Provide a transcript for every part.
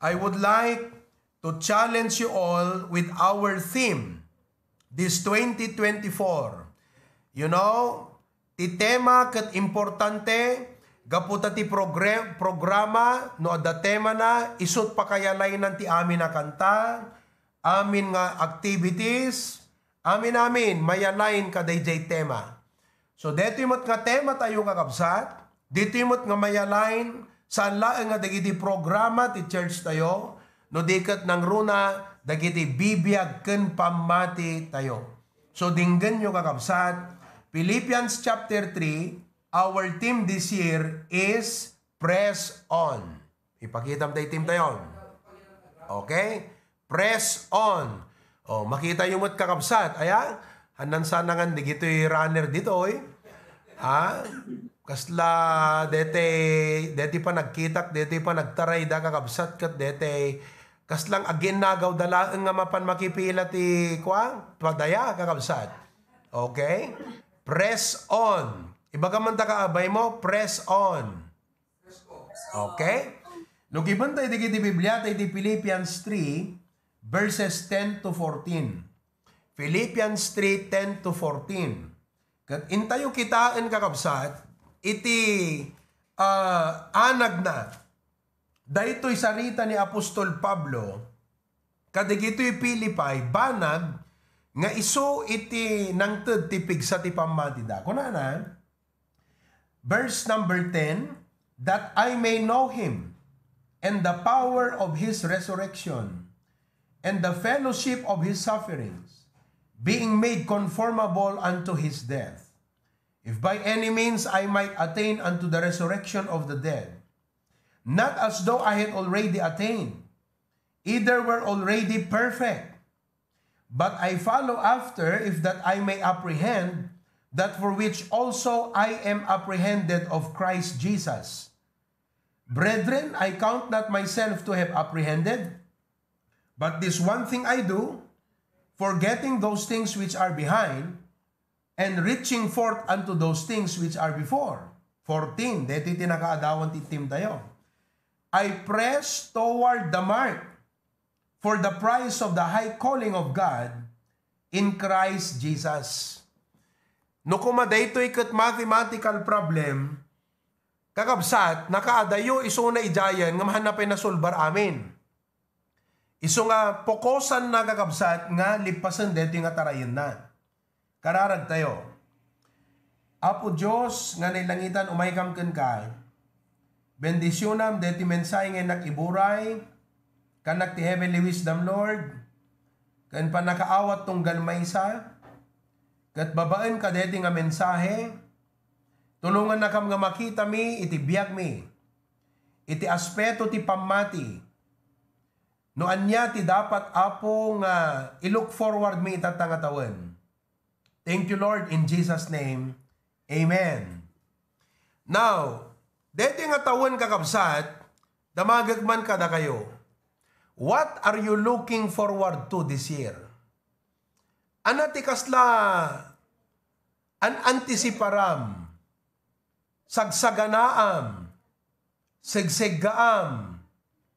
I would like to challenge you all with our theme this 2024. You know, ti tema ket importante gaputa ti programa, programa no adda tema na isut pakayalaynan ti amin na kanta, amin nga activities, amin amin mayalain kadayjay tema. So dito imot nga tema tayo nga kabsat, dito imot nga mayalain Saan laeng nga dagiti programa ti church tayo, no dikat ng runa, dagiti bibiyag ken pamati tayo. So dinggan nyo kakabsat, Philippians chapter 3, our team this year is press on. Ipakita mo tayo team tayo. Okay? Press on. O, oh, makita yung mat kakabsat. aya hanan sana nga, di gito runner dito, oy. Ha? Kasla dete dete pa nagkitak dete pa nagtaray da kakabsat kat dete kaslang agin nagaw dala nga mapan makipila ti kwa padaya kakabsat. Okay? Press on. Ibaga man ta kaabay mo, press on. Okay? No given tayo di Biblia tayo di Philippians 3 verses 10 to 14. Philippians 3 10 to 14. Kat intayo kitaan kakabsat iti uh, anag na daytoy sarita ni Apostol Pablo kadigito'y Pilipay banag nga iso iti nang tipig sa ti pamatida. Kunana, verse number 10, that I may know him and the power of his resurrection and the fellowship of his sufferings, being made conformable unto his death If by any means I might attain unto the resurrection of the dead, not as though I had already attained, either were already perfect, but I follow after, if that I may apprehend, that for which also I am apprehended of Christ Jesus. Brethren, I count not myself to have apprehended, but this one thing I do, forgetting those things which are behind, and reaching forth unto those things which are before. 14, deti tinakaadawan titim tayo. I press toward the mark for the price of the high calling of God in Christ Jesus. No kuma daytoy ket mathematical problem kakabsat nakaadayo iso na idayan nga mahanapay na solbar amin. Iso nga pokosan na kakabsat nga lipasan deti nga tarayan na. Kararag tayo. Apo Diyos nga nilangitan umaykam ken kay. Bendisyonam deti mensay nga nakiburay kanak ti heavenly wisdom Lord. Kan panakaawat tong galmaysa kat babaen ka deti nga mensahe. Tulungan na kam nga makita mi iti biag mi. Iti aspeto ti pamati. No anya ti dapat apo nga i-look forward mi itatanga tawen Thank you, Lord, in Jesus' name. Amen. Now, dete nga tawon kakabsat, damagagman ka na kayo. What are you looking forward to this year? Anati kasla an antisiparam, sagsaganaam, segsegaam,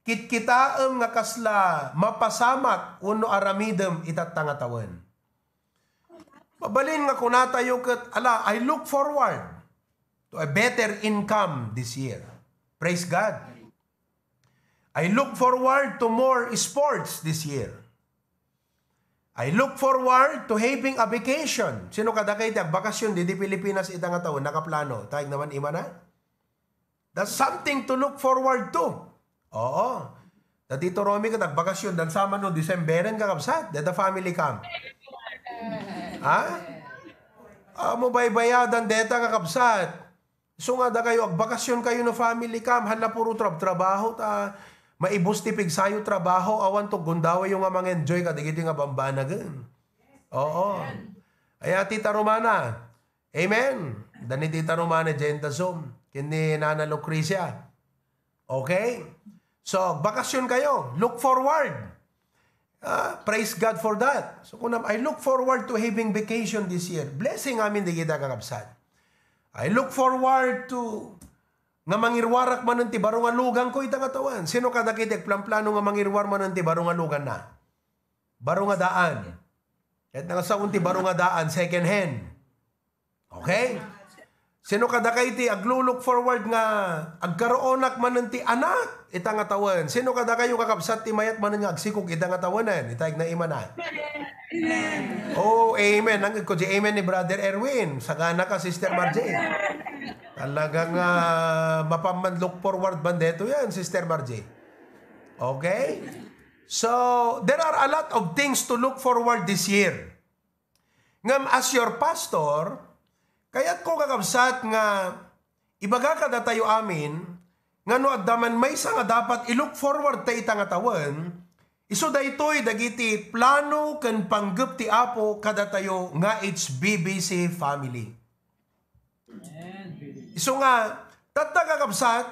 kitkitaam nga kasla mapasamak uno aramidem itattangatawan. Mabalin nga kunatayo kat ala, I look forward to a better income this year. Praise God. I look forward to more sports this year. I look forward to having a vacation. Sino kada kay dag bakasyon di di Pilipinas ita nga taon nakaplano. Taig naman ima na. That's something to look forward to. Oo. Da dito Romy ka nagbakasyon dan sama no Desemberen ka kapsat. Da the family camp. Ha? Uh, mubaybayadan deta nga kabsat. So nga da kayo, bakasyon kayo no family kam, hala puro trab, trabaho ta. Maibos tipig sayo trabaho, awan to gundawa yung nga mga enjoy kadigiti nga bambanagan. Oo. Ay tita Romana. Amen. Dani tita Romana, jenta zoom. Kini nana Lucrecia. Okay? So, bakasyon kayo. Look forward. Uh, praise God for that. So kung I look forward to having vacation this year. Blessing amin di kita kakapsad. I look forward to nga mangirwarak man ng tibarong lugang ko itang katawan. Sino ka plan-plano nga mangirwar man ng tibarong lugang na? Baro nga daan. At nga sa unti baro nga daan, second hand. Okay? Sino kada kay ti aglulook forward nga agkaroonak manan ti anak ita nga tawen. Sino kada kayo kakabsat ti mayat manan nga agsikog ita nga tawenan. Itayag na ima na. Oh, amen. Ang ko di amen ni Brother Erwin. Sagana ka, Sister Marjane. Talagang uh, ah, look forward bandeto yan, Sister Marjane. Okay? So, there are a lot of things to look forward this year. Ngam, as your pastor, Kaya't ko kakabsat nga ibaga da tayo amin nga no adaman may nga dapat i-look forward ta itang tawon iso daytoy dagiti plano kan panggep ti Apo kada tayo nga it's BBC family. Iso nga tatta kakabsat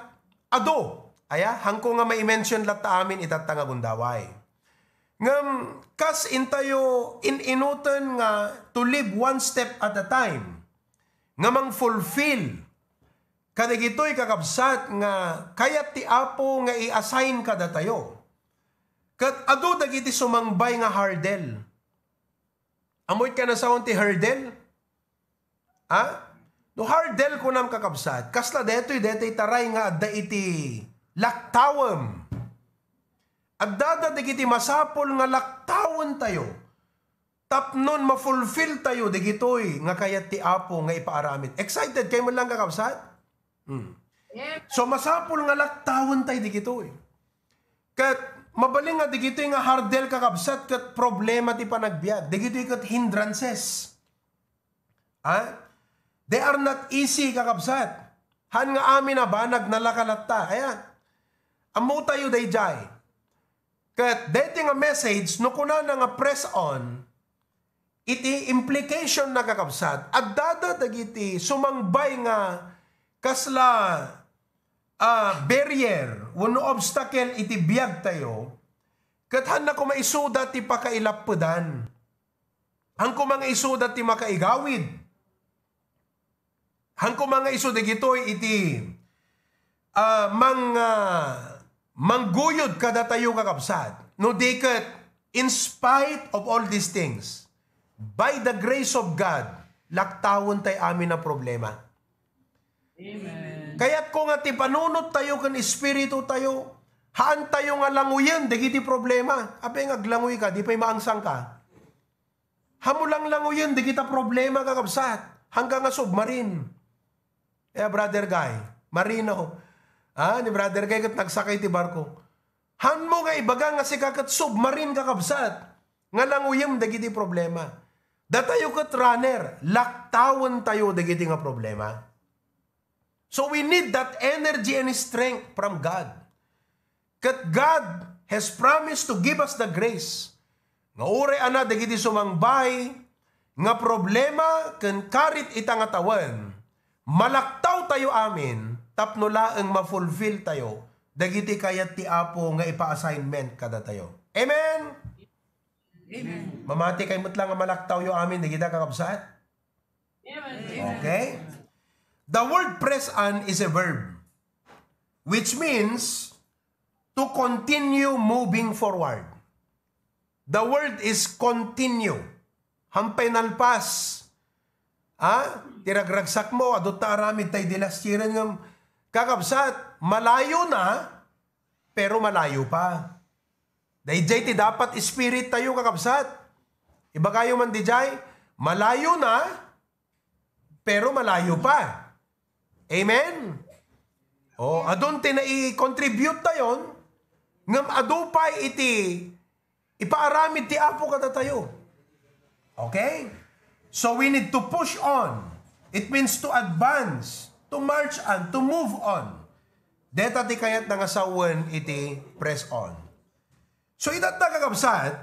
ado aya hangko nga may mention lat amin itatta nga gundaway. Ngam, kas intayo in inutan nga to live one step at a time nga mang-fulfill kada gito'y kakabsat nga kayat ti Apo nga i-assign kada tayo. Kat adu dagiti sumangbay nga hardel. Amoy ka na sa ti hardel? Ha? No hardel ko nam kakabsat. Kasla detoy detoy taray nga adda iti laktawem. Adda dagiti masapol nga laktawan tayo Tapnon mafulfill tayo digitoy nga kayat ti Apo nga ipaaramid. Excited kay man lang kakabsat? Hmm. So masapul nga laktawon tay digitoy. Kat mabaling nga digitoy nga hardel kakabsat kat problema ti panagbiag. Digitoy kat hindrances. Ha? They are not easy kakabsat. Han nga amin na banag nalakalatta. Ayan. Amo tayo dayjay. Kat dating a message no kuna na nga press on iti implication na kakabsat at dadadag iti sumangbay nga kasla uh, barrier wano obstacle iti biyag tayo kathan na kumaisuda ti pakailapudan ang kumanga isuda ti makaigawid ang kumanga isuda gitoy iti uh, ah, mga ah, mangguyod kada tayo kakabsat no diket in spite of all these things by the grace of God, laktawon tay amin na problema. Amen. Kaya't kung ati panunot tayo kan espiritu tayo, haan tayo nga languyan, digiti problema. Ape nga glangoy ka, di pa'y maangsang ka. Hamo lang languyan, di kita problema kakabsat. Hanggang nga submarine. Eh, brother guy, marino. Ah, ni brother guy kat nagsakay ti barko. Han mo nga ibaga nga si kakat submarine kakabsat. Nga languyam dagiti problema. Datayo kat runner, laktawan tayo dagiti nga problema. So we need that energy and strength from God. Kat God has promised to give us the grace. Nga ure ana dagiti sumangbay nga problema ken karit ita nga Malaktaw tayo amin tapno laeng mafulfill tayo dagiti kayat ti Apo nga ipa-assignment kada tayo. Amen. Amen. Mamati kay mutlang nga malaktaw yo amin digita kakabsat. Amen. Okay? The word press on is a verb which means to continue moving forward. The word is continue. Hampay nalpas. Ha? Tiragragsak mo, adot na aramid tayo dilastiran ng kakabsat. Malayo na, pero malayo pa. Dayjay ti dapat spirit tayo kakabsat. Iba kayo man dijay, malayo na, pero malayo pa. Amen? O, oh, adon ti na-contribute tayon, ngam adupay iti, ipaaramid ti apo kada tayo. Okay? So we need to push on. It means to advance, to march on, to move on. Deta ti kayat nga sawen iti press on. So in that nakakabsat,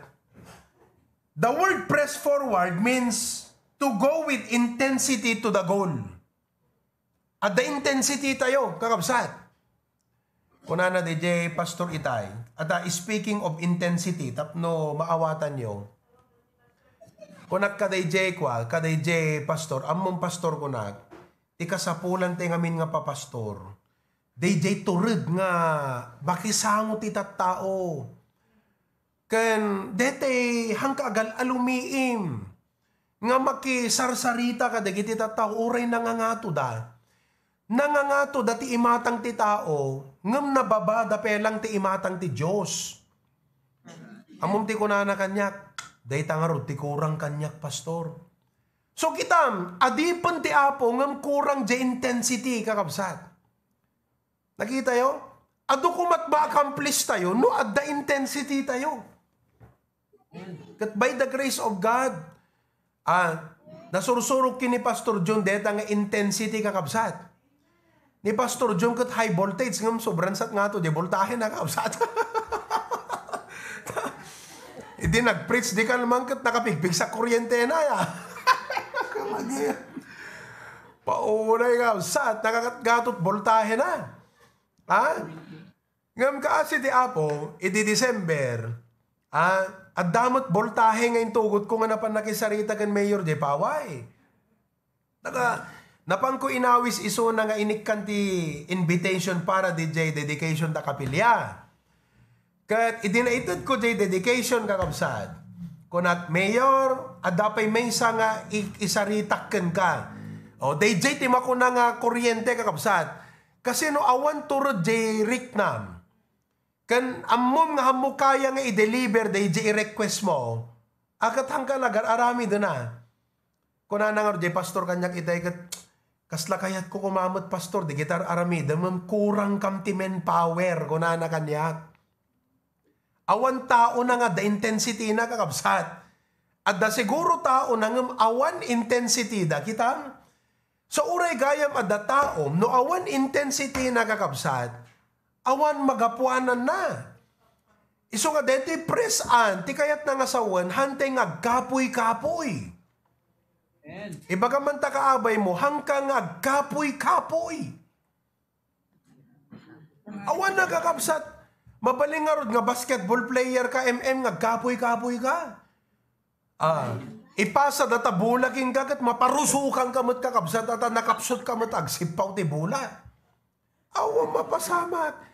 the word press forward means to go with intensity to the goal. At the intensity tayo, kakabsat. Kuna na DJ Pastor Itay. At uh, speaking of intensity, tapno maawatan nyo. Kunak ka DJ kwa, ka DJ Pastor, among pastor kunak, ikasapulan tayo ngamin nga papastor. DJ turud nga, bakisangot ti tao. Ken dete hangkagal alumiim nga makisarsarita ka dagiti tattao uray nangangato da. Nangangato da ti imatang ti tao ngem nababa da pelang ti imatang ti Dios. Amom ti kunana kanyak day tangarod ti kurang kanyak pastor. So kitam adipan ti apo ngem kurang di intensity kakabsat. Nakita yo? Adu kumat ba accomplish tayo no at the intensity tayo. That by the grace of God, ah, nasursurok kini Pastor John deta nga intensity kakabsat. Ni Pastor John kat high voltage ngam sobrang sat nga to, di voltahe na kakabsat. Hindi nag-preach, di ka naman kat nakapigpig sa kuryente na ya. Paunay ka, sat, nakakatgatot voltahe na. Ha? Ah, ngam kaasi ah, di Apo, iti December, ah, at damot boltahe ngayon tugot ko nga napan nakisarita kan Mayor de Paway. Naga, napan ko inawis iso na nga inikanti invitation para DJ dedication ta kapilya. Kat idinaitod ko DJ dedication kakabsad. Kunat Mayor, at dapay mensa nga isaritakken ka. O DJ ti makuna nga kuryente kakabsad. Kasi no I awan turo J. Ricknam. Kan amom nga kaya nga i-deliver day di i-request mo. Akat hangka nagar arami do na. Kuna nangar di pastor kanyak itay kat kasla kayat ko kumamot pastor di gitar arami damam kurang kamti manpower kuna na kanyak. Awan tao na nga the intensity na kakabsat. At da siguro tao na nga awan intensity da kitang So uray gayam at da tao no awan intensity na kakabsat awan magapuanan na. Iso nga dete press an, ti kayat na nga sawan, hantay nga kapoy-kapoy. Ibaga man ta kaabay mo, hangka nga kapoy-kapoy. Awan na kakapsat. Mabaling nga basketball player ka, MM nga kapoy-kapoy ka. Ah, ipasa data bulaking kagat maparusukan ka mat kakabsat at nakapsot ka mat agsipaw ti bula. Awan mapasamat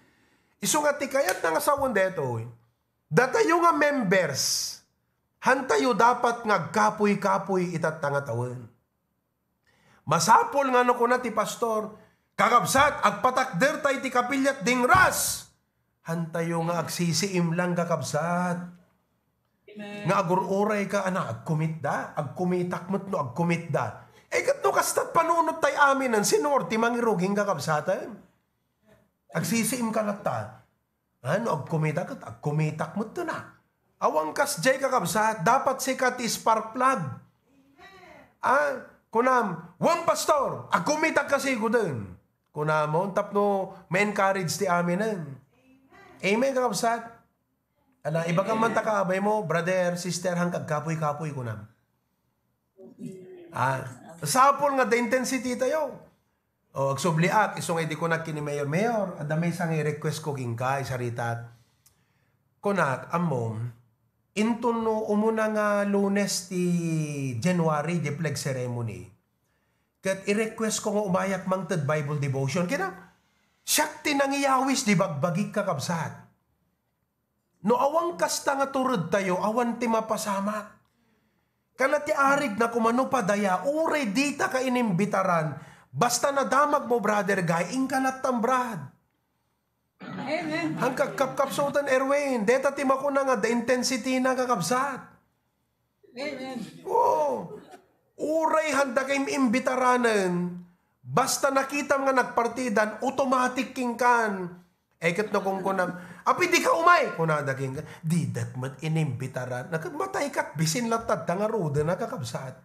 iso nga ti kayat nga sa deto, eh. datayo nga members, hantayo dapat nga kapoy-kapoy itat Masapol nga no ko na ti pastor, kakabsat agpatakder tay ti kapilyat ding ras, hantayo nga agsisiim lang kakabsat. Amen. Nga agururay ka, ana, agkumitda, agkumitak mo't no, agkumitda. Eh, kat kastat panunod tay amin ang sinor, timangiruging kakabsatan. Agsisim ka na ta. Ano, ag kumita ka, ag kumitak mo to na. Awang kas jay ka kabsa, dapat sikat is spark plug. Ah, kunam, one pastor, ag kumita kasi ko din. Kunam, on oh, tap no, may encourage ti amin nun. Amen, Amen kakabsat. Ala, iba kang man takaabay mo, brother, sister, hang kagkapoy-kapoy kunam. Ah, sapol nga the intensity tayo. O oh, agsubliak, isong di ko na kini Mayor. Mayor, adamay sang request ko king ka, isaritat. Kunak, amom, into no umuna nga lunes ti January, di flag ceremony. Kat i-request ko nga umayak mang tad Bible devotion. Kina, siyak tinangiyawis di bagbagik kakabsat. No awang kasta nga turod tayo, awan ti mapasamak. Kana ti arig na kumano pa daya, ure dita ka inimbitaran, Basta nadamag mo, brother guy, ka inkanat tambrad. Amen. Ang kakapkapsutan, Erwin, deta timako na nga, the intensity na kakabsat. Amen. Oo. Oh, uray handa kayong imbitaranan, basta nakita nga nagpartidan, automatic king kan. Eket na kung kunam, api di ka umay, kunada king kan. Di dat mat inimbitaran, nakamatay kak, bisin latad, tangaruda na kakabsat.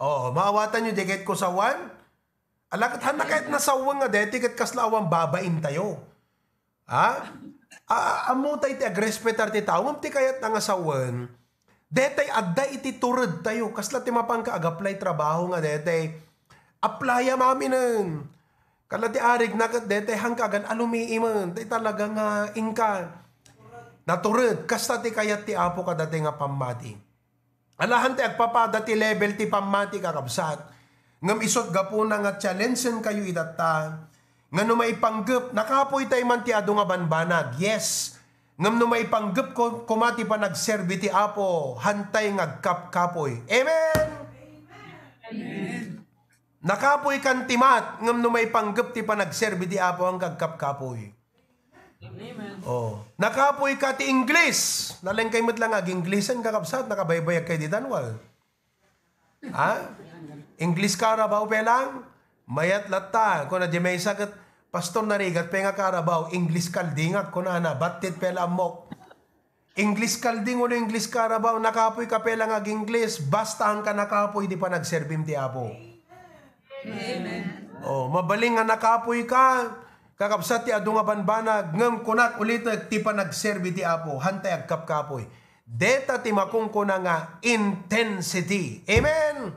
Oo, maawatan nyo diket ko sa one. Alakat handa kahit nasa wan nga de, tiket kaslawang babain tayo. Ha? A- tayo ti agrespetar ti tao, ti kayat na nga sa wan. Detay adda iti turod tayo, kasla ti mapangka agapply trabaho nga detay. apply mami nun. Kala ti arig na detay hangkagan alumiiman. Tay talaga nga ingka. Naturod, kasta ti kayat ti apo kadati nga pamati. Alahan ti agpapada ti level ti pamati kakabsat. Ngam isot gapuna nga challengen kayo idata. Nga numaipanggap, nakapoy tayo man ti ado nga banbanag. Yes. Ngam numaipanggap ko, kumati pa nagserbi ti apo, hantay nga kapkapoy. Amen! Amen! Nakapoy kan timat, may numaipanggap ti pa nagserbi ti apo ang kagkapkapoy. Amen. Oh. Nakapoy ka ti Ingles. Nalengkay mo lang ag Inglesan kakabsat nakabaybayag kay di danwal. Ha? Ingles karabaw pelang mayat latta ko na di may sakit pastor narigat penga karabaw Ingles kaldingat ko na na batit mok. English kalding uno English karabaw nakapoy ka pela nga Ingles basta ang ka nakapoy di pa nagserbim ti apo. Amen. Oh, mabaling nga nakapoy ka Kakabsat ti adu nga banbanag ngem kunat ulit ti panagserbi ti Apo hantay agkapkapoy. Deta ti makungkuna nga intensity. Amen.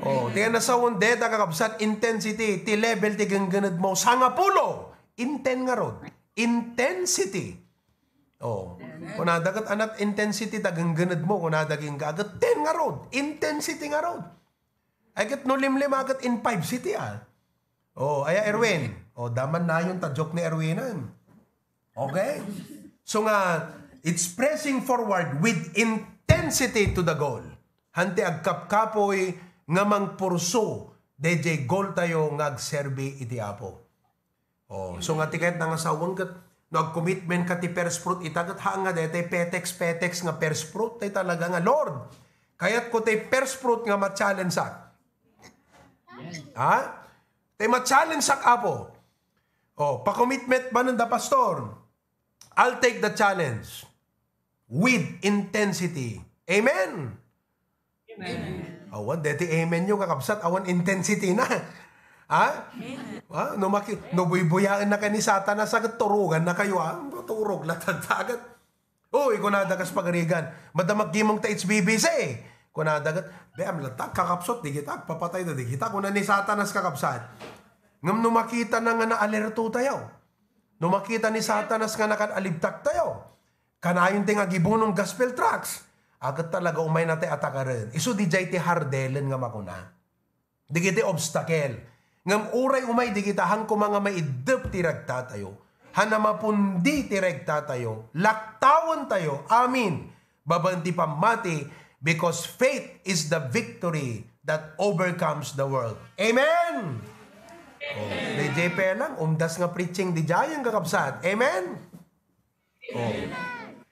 Oh, ti na sa deta kakabsat intensity ti level ti genggened mo sangapulo. Inten nga rod. Intensity. Oh. Kunada kat anat intensity tagenggened mo kunada ging kagat 10 nga rod. Intensity nga rod. Ay no limlim agat in 5 city ah. Oh, aya Erwin. O, daman na yung tajok ni Erwinan. Okay? So nga, it's pressing forward with intensity to the goal. Hante ag kapkapoy nga mangpurso DJ goal tayo nga agserbi iti apo. O, so nga tiket nga sawang kat nag-commitment ka ti first fruit itagat ha nga dete petex petex nga first fruit tay talaga nga Lord. Kayat ko tay first fruit nga ma-challenge sak. Ha? Tay ma-challenge sak apo. Oh, pa-commitment ba da, pastor? I'll take the challenge with intensity. Amen. Amen. Awan, oh, deti amen yung kakabsat. Awan, ah, intensity na. Ha? Ah? Ah, no, Ha? no, nubuybuyain na kayo ni Satanas sa turugan na kayo. Ha? turug, latad Oh, Uy, kunada kas pagarigan. Madamag gimong ta it's BBC. Kunada agad. Be, am latag kakabsot, digitak, papatay na digitak. Kuna ni Satanas kakabsat. Ngam numakita na nga naalerto tayo. Numakita ni Satanas nga nakanalibtak tayo. Kanayon ti nga gibunong gospel tracks. Agat talaga umay na ti atakarin. Iso di jay ti hardelen nga makuna. Di kiti obstacle. Ngam uray umay di kitahang ko mga maidep ti ragta tayo. Hanamapundi ti ragta tayo. Laktawan tayo. Amin. Babanti pamati because faith is the victory that overcomes the world. Amen! Oh. Di jay pelang, umdas nga preaching di jayang kakabsat. Amen? Oh.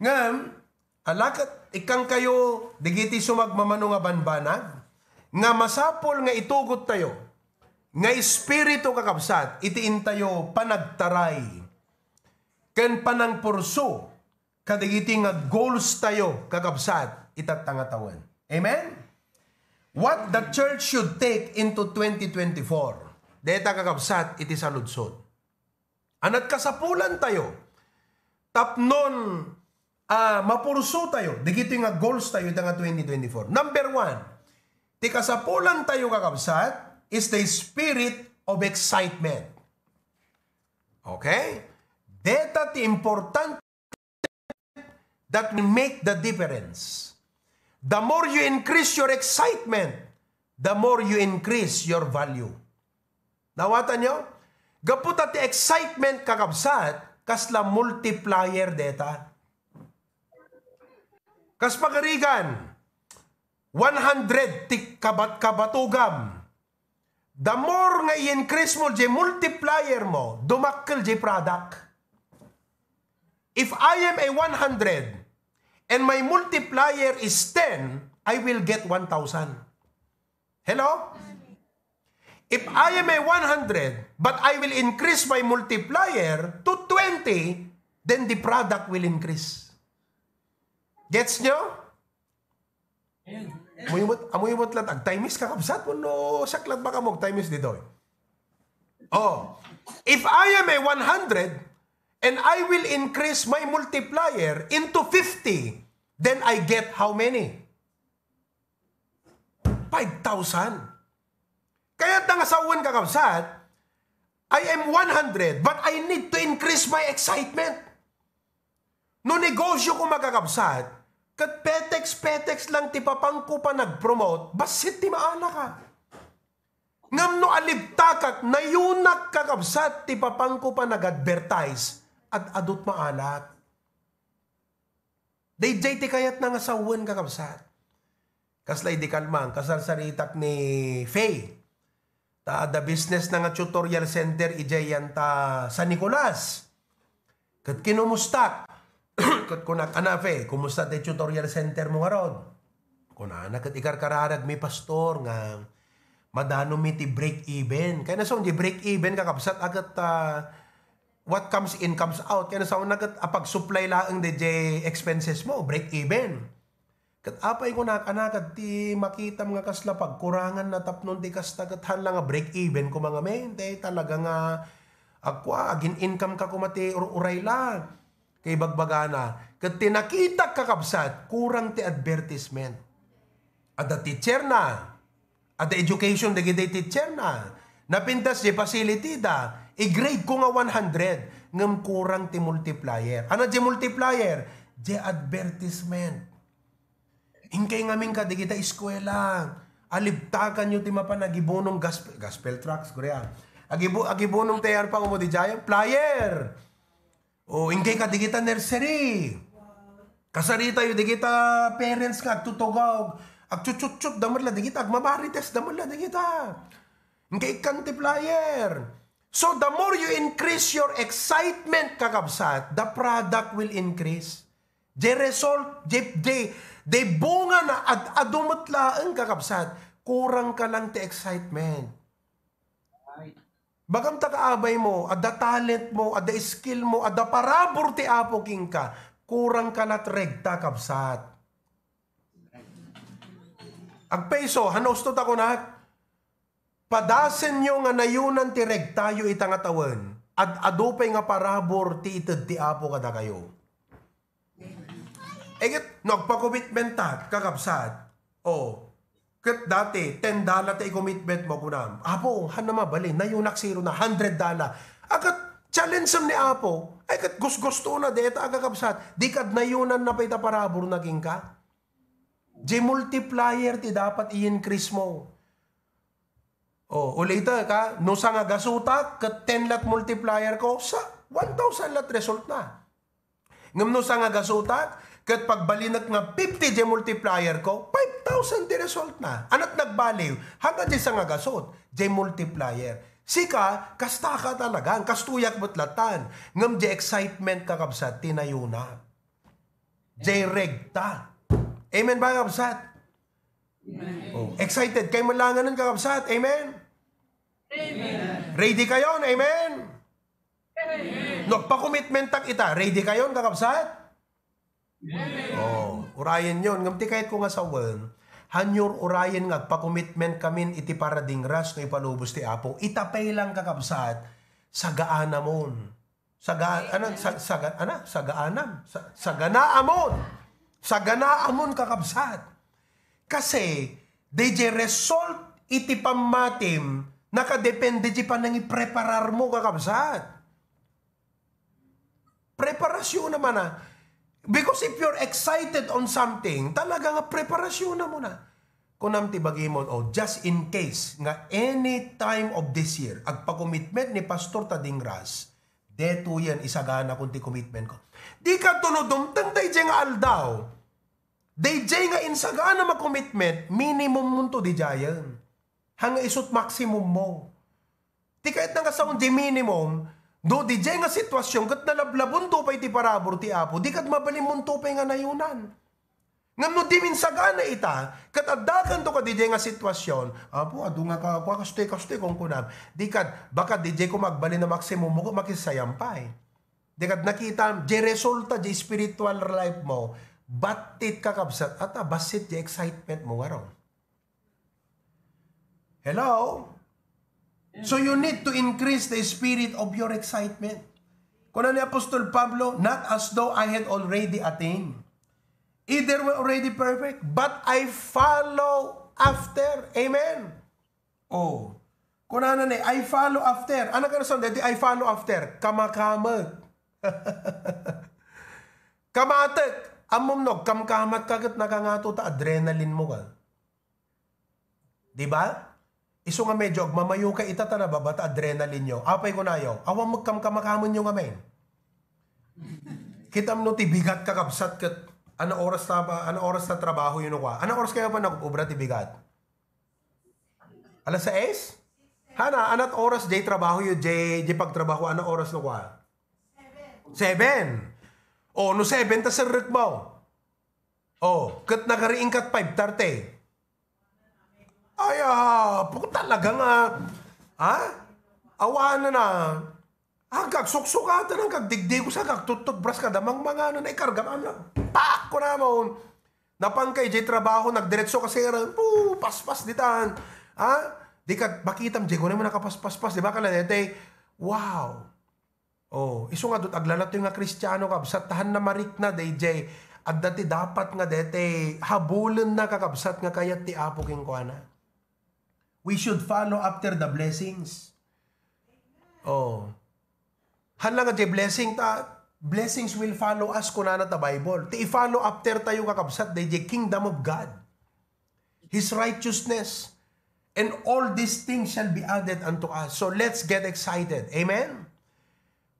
Ngam, alakat, ikang kayo, digiti sumagmamano nga banbanag, nga masapol nga itugot tayo, nga espiritu kakabsat, itiin tayo panagtaray, ken panang purso, kadigiti nga goals tayo kakabsat, itatangatawan. Amen? What the church should take into 2024. Deta kakabsat iti saludson. Anat kasapulan tayo. Tapnon uh, mapurso tayo. Digito nga goals tayo ito nga 2024. Number one, ti kasapulan tayo kagabsat is the spirit of excitement. Okay? Deta ti important that will make the difference. The more you increase your excitement, the more you increase your value. Nawatan nyo? Gapot at excitement kakabsat, kasla multiplier data. Kas pagarigan, 100 tik kabat kabatugam. The more nga i-increase mo, j multiplier mo, dumakkel j product. If I am a 100 and my multiplier is 10, I will get 1,000. Hello? Hello? If I am a 100, but I will increase my multiplier to 20, then the product will increase. Gets nyo? Amuyibot, amuyibot lang. Ang time is kakabsat mo, no. Saklat baka mo, time is dito. Eh. Oh, if I am a 100, and I will increase my multiplier into 50, then I get how many? 5,000. Kaya nga sa uwan kakabsat, I am 100 but I need to increase my excitement. No negosyo ko magkakabsat, kat petex-petex lang ti papangko pa nag-promote, basit ti maana ka. Ngam no aliptakak, nayunak kakabsat ti papangko pa nag-advertise at adot maalat. Dayjay ti kayat na nga sa uwan kakabsat. Kasla di kalmang, kasarsaritak ni Faye ta the business na nga tutorial center ijay yan ta San Nicolas. Kat kinumusta? kat kunak anafe, kumusta te tutorial center mo nga rod? Kunana kat ikarkararag mi pastor nga madano mi ti break even. Kaya nasong di break even kakapsat agat uh, what comes in comes out. Kaya nasong nagat apag supply laeng di expenses mo, break even. Kat apay ko nakanakad ti makita mga kasla pagkurangan na tapnon ti kastagat kathan lang nga break even ko mga men. talaga nga ako agin income ka kumati or uray lang. Kay bagbagana. Kat tinakita kakabsat kurang ti advertisement. Ada teacher na. Ada education da giday teacher na. Napintas di facility da. I-grade ko nga 100. Ngam kurang ti multiplier. Ano di multiplier? Di advertisement Ingkay ngamin ka, di kita eskwela. Alibtakan nyo ti mapanagibunong gospel, gospel tracks, Korea. Agibu, agibunong tayar pa mo di jayan, flyer. O ingkay ka, di kita nursery. Kasarita yu, di kita parents ka, agtutugog. Agchuchuchup, damad la, di kita. Agmabarites, damad la, di kita. Ingkay kan ti flyer. So the more you increase your excitement kakabsat, the product will increase. The result, the, the, Debunga bunga na ad adumatlaan kakabsat, kurang ka lang ti excitement. Bagam takaabay mo, ada talent mo, ada skill mo, ada parabor ti apo king ka, kurang ka na regta kabsat. Ag peso, hanostot ako na, padasen nyo nga nayunan ti regtayo itang atawan, at adupay nga parabor ti itad ti apo kada kayo. Eget, nagpa-commitment ta, kakabsat. Oh. Kat dati, 10 dollar ta i-commitment mo kunam. Apo, han na mabali, na yung naksiro na, 100 dollar. Agat, challenge sam ni Apo, ay kat gusgusto na, de, ito agakabsat, di kad na yunan na pa'y parabor naging ka. Di multiplier ti dapat i-increase mo. Oh, ulita ka, no sa nga gasuta, kat 10 lat multiplier ko, sa 1,000 lat result na. Ngam no sa nga gasuta, Kat pagbalinag nga 50 J multiplier ko, 5,000 di result na. Anat nag-value, hanggang di sa nga gasot, J multiplier. Sika, kasta ka talaga, ang kastuyak butlatan. Ngam di excitement kakabsat, tinayo na. J regta. Amen ba kabsat? Oh, excited kayo malangan ng kakabsat. Amen? Amen. Ready kayo? Amen? Amen. pa commitment tak ita. Ready kayo kakabsat? Oh, urayan yon. Ngamti kahit ko nga sa wen, hanyor urayan nga pa-commitment kamin iti para ras no ipalubos ti Apo. Itapay lang kakabsat sa gaana mon. Sa ga ana sa, sa ana sa gaanam sa, sa ganaamon. Sa ganaamon kakabsat. Kasi DJ result iti pamatim nakadepende di pa nang ipreparar mo kakabsat. Preparasyon naman ah. Because if you're excited on something, talaga nga preparasyon na muna. Kung nam tibagimon, o oh, just in case, nga any time of this year, agpa-commitment ni Pastor Tading Ras, deto yan, isagana kung ti commitment ko. Di ka tunodom, tangday dyan nga aldaw. Oh. DJ nga insagana ma-commitment, minimum munto di jayan. Hanga isot maximum mo. Di kahit nga sa di minimum, Do di jay nga sitwasyon kat nalablabon to pa iti parabor ti apo di kat mabalimun to pay nga nayunan. Ngam no di minsagana ita kat addakan to ka di jay nga sitwasyon apo adu nga ka kwa kaste kaste kong kunab di kat baka di jay ko magbali na maksimum mo makisayampay. Di kat nakita di resulta di spiritual life mo batit kakabsat at abasit di excitement mo aron. Hello? So you need to increase the spirit of your excitement. Kuna ano ni Apostol Pablo, not as though I had already attained. Either were already perfect, but I follow after. Amen? Oh. Kuna ano na ni, I follow after. Ano ka na Dati I follow after. Kamakamag. Kamatek. Amom no, kamkamat kagat nakangato ta adrenaline mo ka. Diba? Iso nga medyo, mamayo ka ita na babat adrenaline nyo. Apay ko na yo. Awang magkamkamakaman nyo nga men. Kitam no, tibigat ka kabsat Ano oras na ba? Ano oras na trabaho yun ka? Ano oras kayo pa nag-ubra tibigat? Alas 6? Hana, anat oras day trabaho yun, day, jay pagtrabaho, ano oras oh, no ka? 7. 7. O, no 7, tas sir mo. O, oh, kat nagariing kat 5.30. Ay, ah, uh, talaga nga. Ah, ha? Ah, awahan na na. Ah, kagsuksukata ng kagdigdig ko sa kagtututbras ka damang mga ano na ikarga man lang. Pak ko na mo. Napangkay jay trabaho, nagdiretso ka sira. Ah, Poo, paspas ditan. Ha? Di ka bakitam jay ko ano na mo nakapaspaspos. Di ba kalanete? Wow. Oh, iso nga dot aglalat yung nga kristyano ka, tahan na marik na DJ. At dati dapat nga dete, habulan na kakabsat nga kayat ti apo king kuana. We should follow after the blessings. Oh. Hanlang nga blessing ta blessings will follow us kunana ta Bible. Ti follow after tayo kakabsat day kingdom of God. His righteousness and all these things shall be added unto us. So let's get excited. Amen.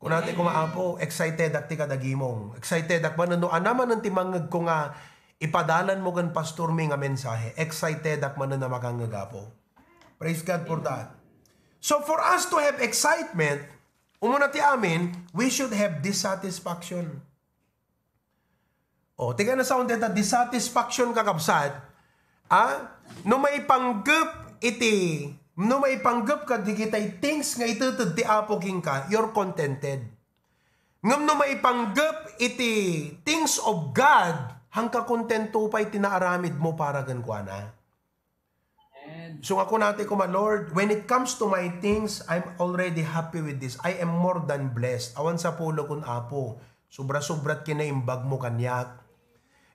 Kung natin ko maapo, excited at ti kadagimong. Excited at mananuan anaman ng timangag ko nga ipadalan mo gan pastor mi nga mensahe. Excited at mananamagangagapo. Praise God for that. So for us to have excitement, umuna ti amin, we should have dissatisfaction. O, oh, tiga na sa unti dissatisfaction kakabsat, ah, no may panggap iti, no may panggap ka di kita things nga itutod ti apo ka, you're contented. Ngam no may panggap iti things of God, hangka kontento pa itinaramid mo para gankwana. Amen. So ako natin ko, Lord, when it comes to my things, I'm already happy with this. I am more than blessed. Awan sa pulo kun apo. Sobra-sobrat kinaimbag mo kanyak.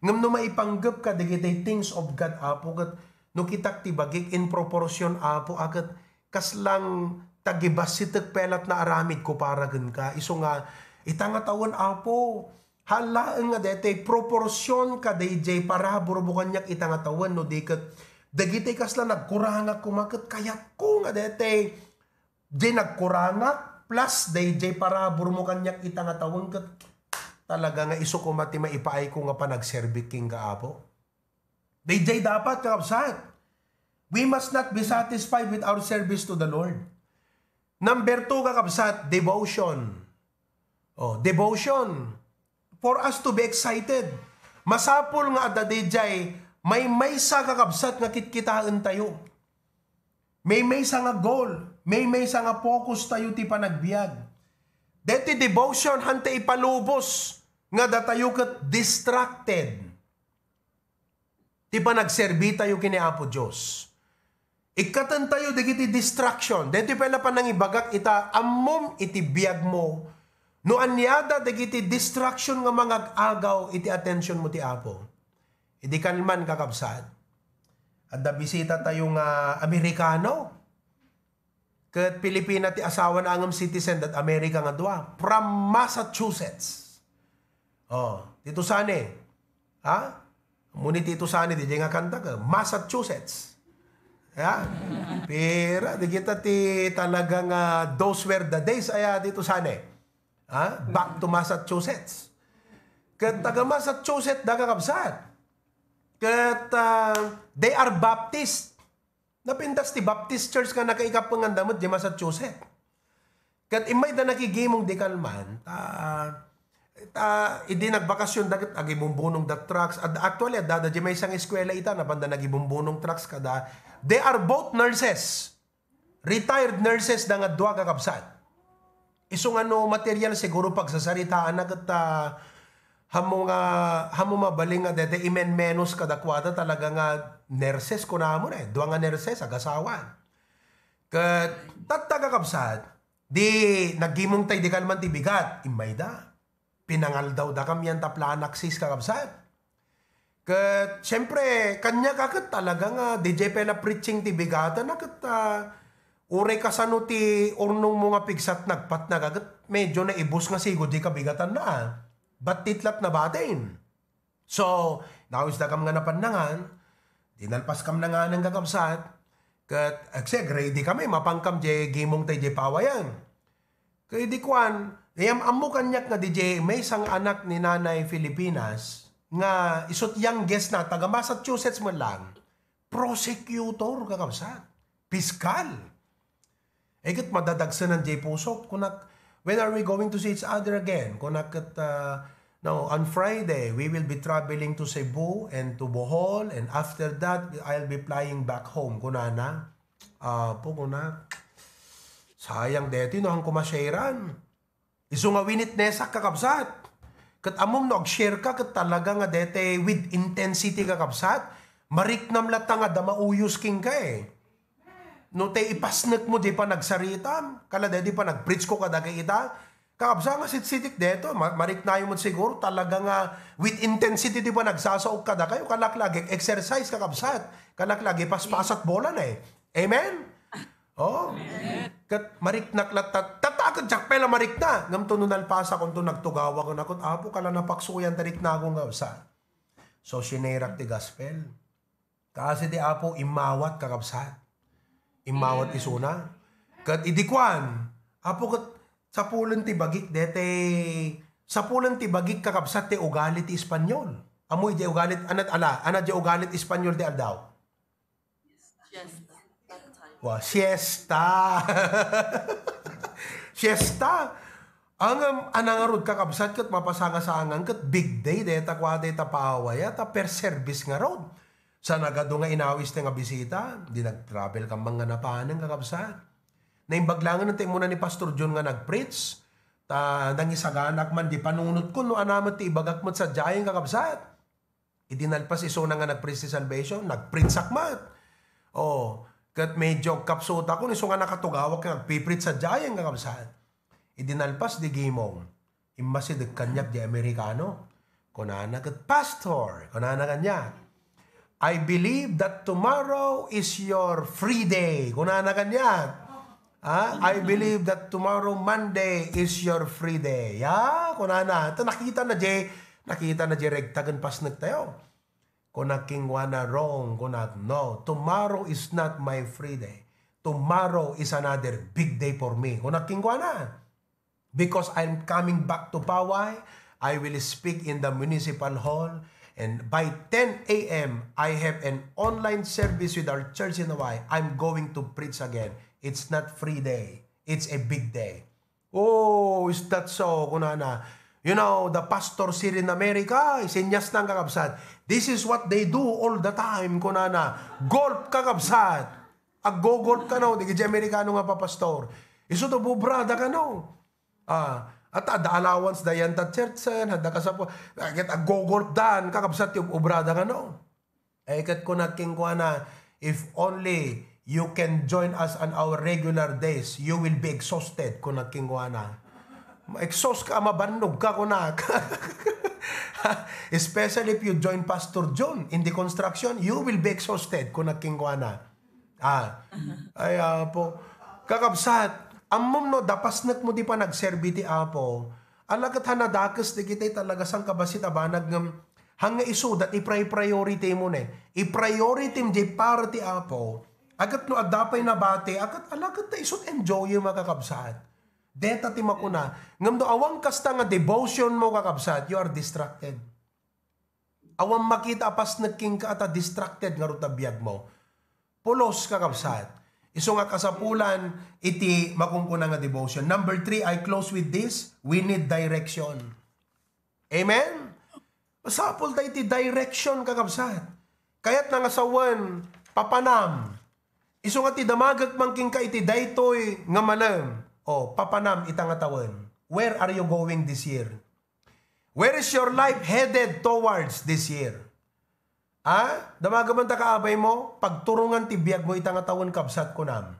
Ngam no maipanggap ka, dagitay things of God apo. Kat, no kitak tibagik in proportion apo. Agat kaslang tagibasitak pelat na aramid ko para gan ka. Iso nga, itangatawan apo. Halaan nga dete, proportion ka dayjay para burubukan niyak itangatawan no dikat dagiti kasla nagkuranga kumaket kayat ko nga dete di nagkuranga plus day jay para burmo kanyak ita nga tawon ket talaga nga iso ko mati maipaay ko nga panagserbi king gaapo day jay dapat kapsat we must not be satisfied with our service to the Lord number 2 kakabsat devotion oh devotion for us to be excited masapul nga adadijay may may sa kakabsat nga kitkitaan tayo. May may sa nga goal. May may sa nga focus tayo ti panagbiag. Deti devotion hante ipalubos nga datayo ket distracted. Ti panagserbi tayo kini Apo Dios. Ikatan tayo digiti distraction. Deti pala nang ibagak ita ammom iti biag mo. No anyada digiti distraction nga mga agaw iti attention mo ti Apo. Hindi ka man kakabsat. At nabisita tayong uh, Amerikano. Kat Pilipina ti asawa na angam citizen dat Amerika nga dua. From Massachusetts. Oh, dito sani. Ha? Muni dito sani, di nga kanta ka. Massachusetts. Ya? Pero di kita ti talagang uh, those were the days aya dito sani. Ha? Back to Massachusetts. Kat taga Massachusetts dagakabsat. Kat, uh, they are Baptist. Napindas ti Baptist Church nga nakaikap nga damot di Massachusetts. Kat imay da nakigimong di kalman, ta, ta, idi nagbakasyon dagat agibumbunong da trucks. Ad, actually, ad, da, da may isang eskwela ita na banda nagibumbunong trucks kada. They are both nurses. Retired nurses da nga duwa kakabsat. Isong ano material siguro pagsasaritaan na kata uh, hamo nga hamo mabaling nga dede imen menos kadakwada talaga nga nerses ko na mo na eh duwa nga nerses agasawan ket tattaga kapsad di nagimong tay di kalman ti bigat imay da pinangal daw da kami ang taplanak kakapsad ket syempre kanya kaket talaga nga DJ pala preaching ti bigatan naket uh, ure kasano ti ornong mga pigsat nagpat na kaget medyo na ibus nga sigod di kabigatan na ah ba't titlat na batin? So, nawis na kam nga napandangan, dinalpas kam na nga ng kakabsat, kat, akse, ready kami, mapangkam je, gimong tayo je pawayan. Kay di kwan, ayam amo kanyak nga DJ, may isang anak ni Nanay Filipinas, nga isot yang guest na, taga Massachusetts mo lang, prosecutor kakabsat, piskal. Egat madadagsan ng J. Pusok, kunak, When are we going to see each other again? Kung nakat, uh, no, on Friday, we will be traveling to Cebu and to Bohol. And after that, I'll be flying back home. Kunana, ano uh, po kuna, ano sayang deti no, ang kumasyaran. Isungawinit nesak kakabsat. Kat amom no, share ka, kat talaga nga dete with intensity kakabsat. Mariknam latang nga damauyos king ka eh. No te ipasnek mo di pa nagsarita. Kala di pa nagpreach ko kada kita ita. Kakabsa nga sititik deto. Mariknayo mo siguro talaga nga with intensity di pa nagsasaog kada kayo. Kalaklagi exercise kakabsat. Kalaklagi paspasat bola na eh. Amen? Oh. Kat mariknak latat tatakot jak pela marikna. Ngam to nunal pasa kon nagtugawa ko nakot apo kala napaksuyan tarik na akong gawsa. So sinerak ti gospel. Kasi ti apo imawat kakabsat imawat isuna. Kat idikwan, apo kat sa pulan ti bagik dete sa pulan ti kakabsat te ugali ti Espanyol. Amoy di ugalit anat ala, anat di ugalit Espanyol di aldaw. Siesta. Wow, siesta. siesta. Ang anangarod kakabsat kat mapasanga sa angan kat big day deta kwa deta paawaya ta per service nga road sa nagado nga inawis nga bisita, di nag-travel kang mga napaanang kakabsat. Naimbaglangan natin muna ni Pastor John nga nag-preach, ta nang isaganak man di panunot ko no anamat ti ibagak mat sa jayang kakabsat. Idinalpas iso na nga nag-preach si salvation, nag-preach sakmat. Oh, kat medyo kapsuta ko niso nga nakatugawak nga nag nagpiprit sa jayang kakabsat. Idinalpas di gimong. Imasid kanyak di Amerikano. Kunana kat pastor, kunana kanyak I believe that tomorrow is your free day. Kunahan na ganyan. Ah, I believe that tomorrow Monday is your free day. Ya, kunahan na. Ito nakita na, Jay. Nakita na, Jay. Regtagan pas nagtayo. Kunak king wana wrong. Kunak no. Tomorrow is not my free day. Tomorrow is another big day for me. Kunak king wana. Because I'm coming back to Pawai, I will speak in the municipal hall. And by 10 a.m., I have an online service with our church in Hawaii. I'm going to preach again. It's not free day. It's a big day. Oh, is that so? Kunana. You know, the pastors here in America, isinyas ng kakabsat. This is what they do all the time, kunana. Golf kakabsat. Aggo-golf ka no. Di ka Amerikano nga pa, pastor. Iso bubrada ka no. Ah, at ada allowance da yan ta churchen, ada kasapo, ket a dan, kakabsat yung obrada nga no. Ay eh, kat ko na king na, if only you can join us on our regular days, you will be exhausted ko na king na. Ma-exhaust ka, mabannog ka ko na. Especially if you join Pastor John in the construction, you will be exhausted ko na king na. Ah, ay uh, po, kakabsat, Ammom no, dapasnak mo di pa nagserbi ti Apo. Alagat hanadakas di kita talaga sang kabasit abanag ng hanga iso dat i-priority mo ne. I-priority mo di para ti Apo. Agat no adapay na bate, agat alagat ta isot enjoy yung makakabsat. Deta ti makuna. Ngam do awang kasta nga devotion mo kakabsat, you are distracted. Awang makita pas nagking ka at distracted nga rutabiyag mo. Pulos kakabsat. Iso nga kasapulan, iti makungkunan nga devotion. Number three, I close with this, we need direction. Amen? Masapol da iti direction kakabsat. Kaya't nga nangasawan, papanam. Iso nga ti damagag mangking ka iti daytoy nga malam. O, papanam itangatawan. Where are you going this year? Where is your life headed towards this year? Ha? Damagaman ta kaabay mo, pagturungan ti biag mo itang atawan kabsat ko nam.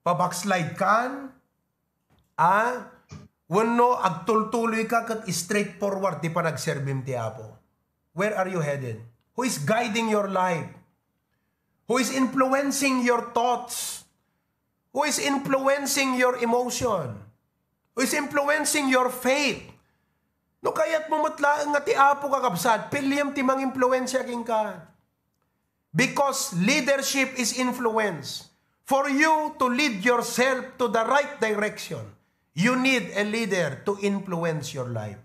Pabackslide kan? Ha? Wano, agtultuloy ka kat straightforward di pa nagserbim ti Apo. Where are you headed? Who is guiding your life? Who is influencing your thoughts? Who is influencing your emotion? Who is influencing your faith? No kayat mumutlaang nga ti apo kakabsat, pilyam ti mang impluensya king ka. Because leadership is influence. For you to lead yourself to the right direction, you need a leader to influence your life.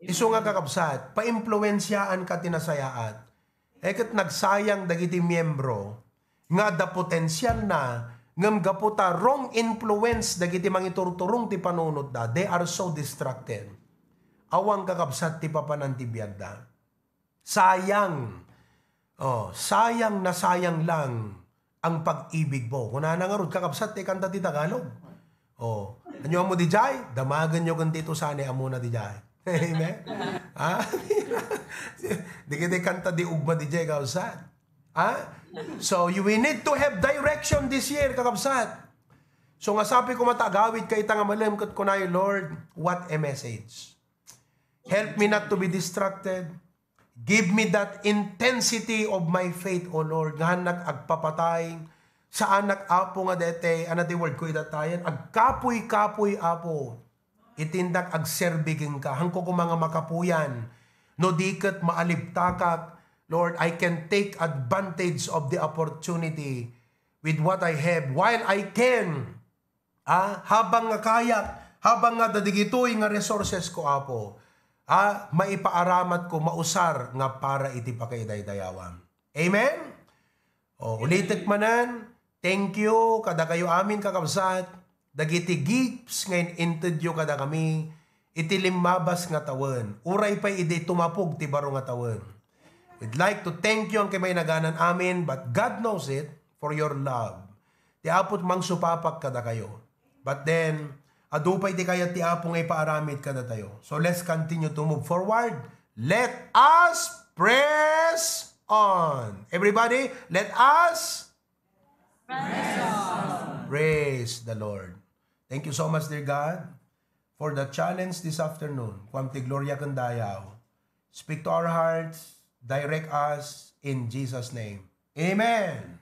Isu nga kakabsat, paimpluensyaan ka tinasayaat. Eket nagsayang dagiti miyembro, nga da potensyal na ngam gaputa wrong influence dagiti mangiturturong ti panunod da. They are so distracted awang kakabsat ti papanan ti biyagda. Sayang. Oh, sayang na sayang lang ang pag-ibig mo. Kuna na nga rod, kakabsat ti eh, kanta ti Tagalog. Oh, anyo mo di jay? Damagan nyo ganti ito sana amuna di jay. Amen? ha? di kita kanta di ugma di jay kakabsat. Ha? So, you we need to have direction this year, kakabsat. So nga sabi ko matagawid kay tanga malimkot ko na Lord, what a message. Help me not to be distracted. Give me that intensity of my faith, O Lord. Ngahan nag-agpapatay, sa anak apo nga dete, ana di word ko itatayan, agkapoy-kapoy apo, itindak agserbigin ka, hangko ko mga makapuyan, no diket maaliptakak, Lord, I can take advantage of the opportunity with what I have while I can. Ah, habang nga kayak, habang nga dadigitoy nga resources ko apo ha, maipaaramat ko mausar nga para iti pakaidaydayawan. Amen? O, ulitik manan, thank you kada kayo amin kakabsat, dagiti gifts ngayon intudyo kada kami, iti limabas nga tawen uray pa iti tumapog ti baro nga tawen We'd like to thank you ang kay may naganan amin, but God knows it for your love. Ti apot mang supapak kada kayo. But then, Adupay di kaya ti apong ay paaramit kada tayo. So let's continue to move forward. Let us press on. Everybody, let us press on. Praise the Lord. Thank you so much, dear God, for the challenge this afternoon. Kwamti Gloria Kandayaw. Speak to our hearts, direct us in Jesus' name. Amen.